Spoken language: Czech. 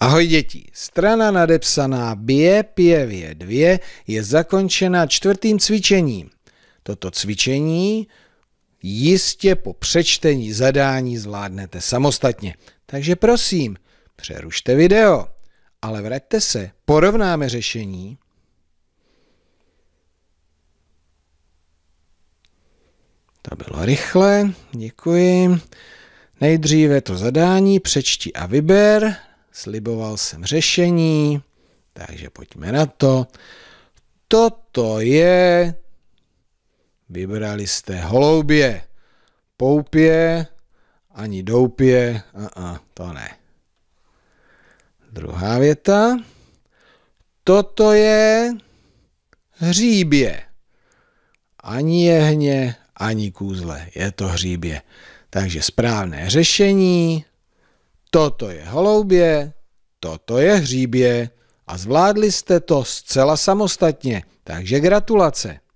Ahoj děti, strana nadepsaná Bě, pěvě dvě je zakončena čtvrtým cvičením. Toto cvičení jistě po přečtení zadání zvládnete samostatně. Takže prosím, přerušte video, ale vraťte se, porovnáme řešení. To bylo rychle, děkuji. Nejdříve to zadání přečti a vyber, Sliboval jsem řešení, takže pojďme na to. Toto je... Vybrali jste holoubě, poupě, ani doupě, a uh, uh, to ne. Druhá věta. Toto je hříbě. Ani jehně, ani kůzle. Je to hříbě. Takže správné řešení toto je holoubě, toto je hříbě a zvládli jste to zcela samostatně, takže gratulace.